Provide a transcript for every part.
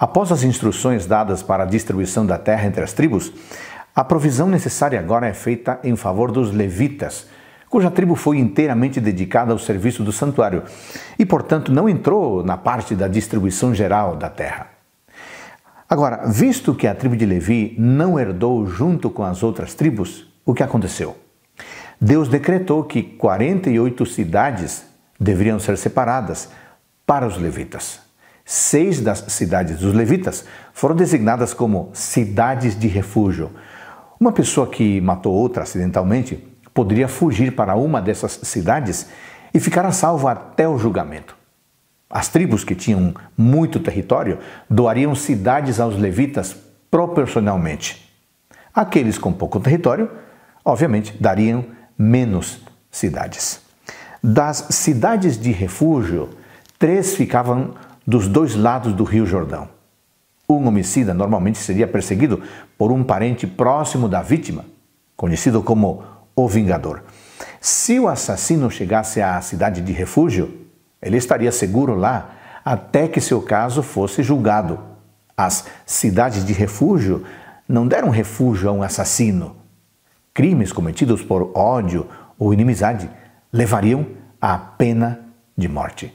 Após as instruções dadas para a distribuição da terra entre as tribos, a provisão necessária agora é feita em favor dos levitas, cuja tribo foi inteiramente dedicada ao serviço do santuário e, portanto, não entrou na parte da distribuição geral da terra. Agora, visto que a tribo de Levi não herdou junto com as outras tribos, o que aconteceu? Deus decretou que 48 cidades deveriam ser separadas para os levitas. Seis das cidades dos levitas foram designadas como cidades de refúgio. Uma pessoa que matou outra acidentalmente poderia fugir para uma dessas cidades e ficar a salvo até o julgamento. As tribos que tinham muito território doariam cidades aos levitas proporcionalmente. Aqueles com pouco território, obviamente, dariam menos cidades. Das cidades de refúgio, três ficavam dos dois lados do Rio Jordão. Um homicida normalmente seria perseguido por um parente próximo da vítima, conhecido como o Vingador. Se o assassino chegasse à cidade de refúgio, ele estaria seguro lá até que seu caso fosse julgado. As cidades de refúgio não deram refúgio a um assassino. Crimes cometidos por ódio ou inimizade levariam à pena de morte.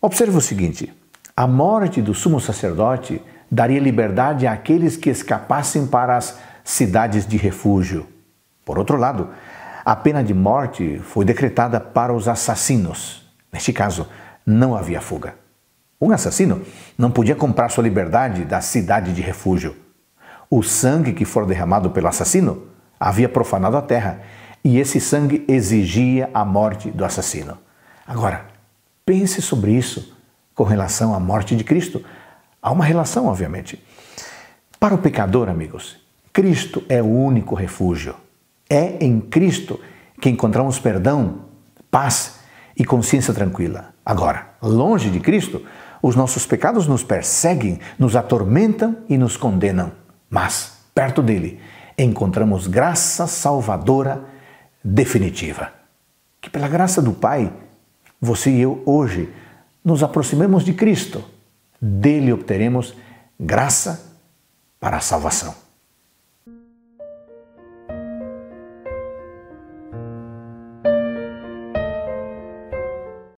Observe o seguinte: a morte do sumo sacerdote daria liberdade àqueles que escapassem para as cidades de refúgio. Por outro lado, a pena de morte foi decretada para os assassinos. Neste caso, não havia fuga. Um assassino não podia comprar sua liberdade da cidade de refúgio. O sangue que for derramado pelo assassino havia profanado a terra, e esse sangue exigia a morte do assassino. Agora, pense sobre isso com relação à morte de Cristo. Há uma relação, obviamente. Para o pecador, amigos, Cristo é o único refúgio. É em Cristo que encontramos perdão, paz e consciência tranquila. Agora, longe de Cristo, os nossos pecados nos perseguem, nos atormentam e nos condenam. Mas, perto dele, encontramos graça salvadora definitiva. Que, pela graça do Pai, você e eu hoje nos aproximemos de Cristo, dele obteremos graça para a salvação.